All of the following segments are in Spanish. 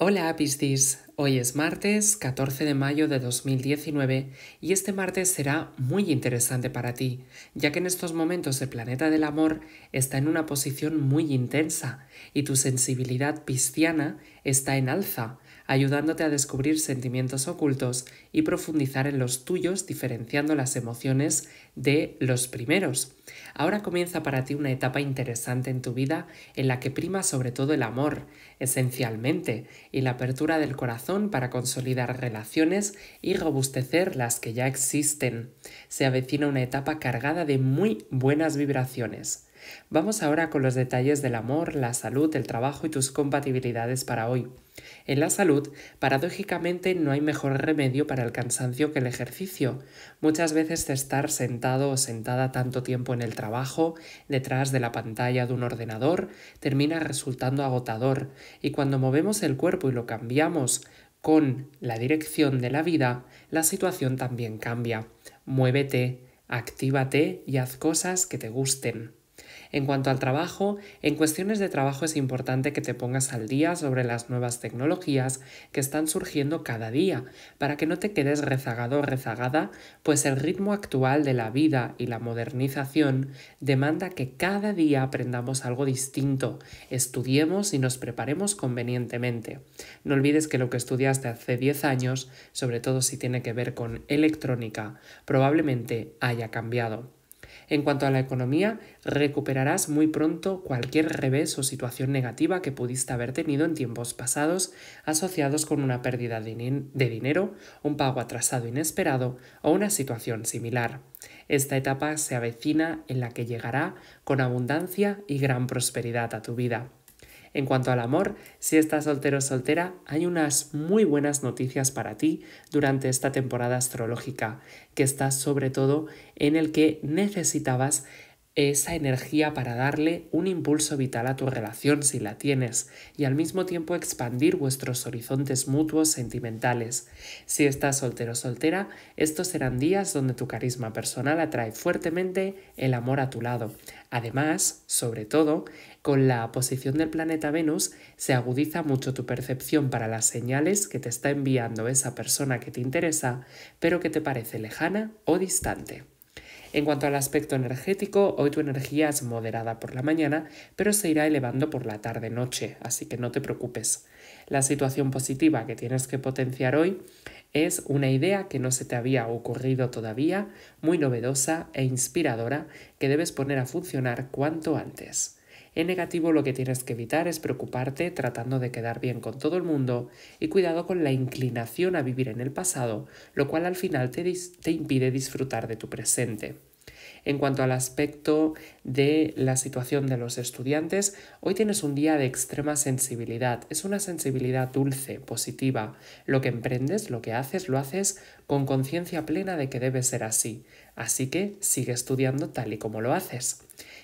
Hola Piscis, Hoy es martes 14 de mayo de 2019 y este martes será muy interesante para ti, ya que en estos momentos el planeta del amor está en una posición muy intensa y tu sensibilidad pisciana está en alza, ayudándote a descubrir sentimientos ocultos y profundizar en los tuyos diferenciando las emociones de los primeros. Ahora comienza para ti una etapa interesante en tu vida en la que prima sobre todo el amor, esencialmente, y la apertura del corazón para consolidar relaciones y robustecer las que ya existen. Se avecina una etapa cargada de muy buenas vibraciones. Vamos ahora con los detalles del amor, la salud, el trabajo y tus compatibilidades para hoy. En la salud, paradójicamente no hay mejor remedio para el cansancio que el ejercicio. Muchas veces estar sentado o sentada tanto tiempo en el trabajo, detrás de la pantalla de un ordenador, termina resultando agotador, y cuando movemos el cuerpo y lo cambiamos con la dirección de la vida, la situación también cambia. Muévete, actívate y haz cosas que te gusten. En cuanto al trabajo, en cuestiones de trabajo es importante que te pongas al día sobre las nuevas tecnologías que están surgiendo cada día, para que no te quedes rezagado o rezagada, pues el ritmo actual de la vida y la modernización demanda que cada día aprendamos algo distinto, estudiemos y nos preparemos convenientemente. No olvides que lo que estudiaste hace 10 años, sobre todo si tiene que ver con electrónica, probablemente haya cambiado. En cuanto a la economía, recuperarás muy pronto cualquier revés o situación negativa que pudiste haber tenido en tiempos pasados asociados con una pérdida de dinero, un pago atrasado inesperado o una situación similar. Esta etapa se avecina en la que llegará con abundancia y gran prosperidad a tu vida. En cuanto al amor, si estás soltero o soltera, hay unas muy buenas noticias para ti durante esta temporada astrológica, que está sobre todo en el que necesitabas esa energía para darle un impulso vital a tu relación si la tienes y al mismo tiempo expandir vuestros horizontes mutuos sentimentales. Si estás soltero o soltera, estos serán días donde tu carisma personal atrae fuertemente el amor a tu lado. Además, sobre todo, con la posición del planeta Venus se agudiza mucho tu percepción para las señales que te está enviando esa persona que te interesa, pero que te parece lejana o distante. En cuanto al aspecto energético, hoy tu energía es moderada por la mañana, pero se irá elevando por la tarde-noche, así que no te preocupes. La situación positiva que tienes que potenciar hoy es una idea que no se te había ocurrido todavía, muy novedosa e inspiradora, que debes poner a funcionar cuanto antes. En negativo lo que tienes que evitar es preocuparte tratando de quedar bien con todo el mundo y cuidado con la inclinación a vivir en el pasado, lo cual al final te, te impide disfrutar de tu presente. En cuanto al aspecto de la situación de los estudiantes, hoy tienes un día de extrema sensibilidad. Es una sensibilidad dulce, positiva. Lo que emprendes, lo que haces, lo haces con conciencia plena de que debe ser así. Así que sigue estudiando tal y como lo haces.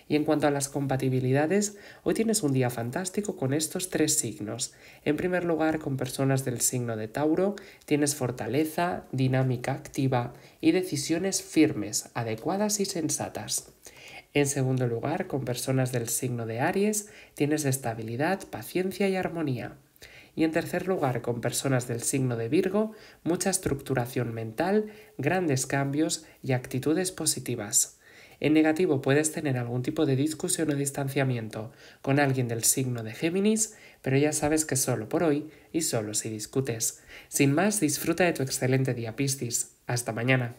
Y en cuanto a las compatibilidades, hoy tienes un día fantástico con estos tres signos. En primer lugar, con personas del signo de Tauro, tienes fortaleza, dinámica activa y decisiones firmes, adecuadas y sensatas. En segundo lugar, con personas del signo de Aries, tienes estabilidad, paciencia y armonía. Y en tercer lugar, con personas del signo de Virgo, mucha estructuración mental, grandes cambios y actitudes positivas. En negativo puedes tener algún tipo de discusión o distanciamiento con alguien del signo de Géminis, pero ya sabes que solo por hoy y solo si discutes. Sin más, disfruta de tu excelente día Piscis. Hasta mañana.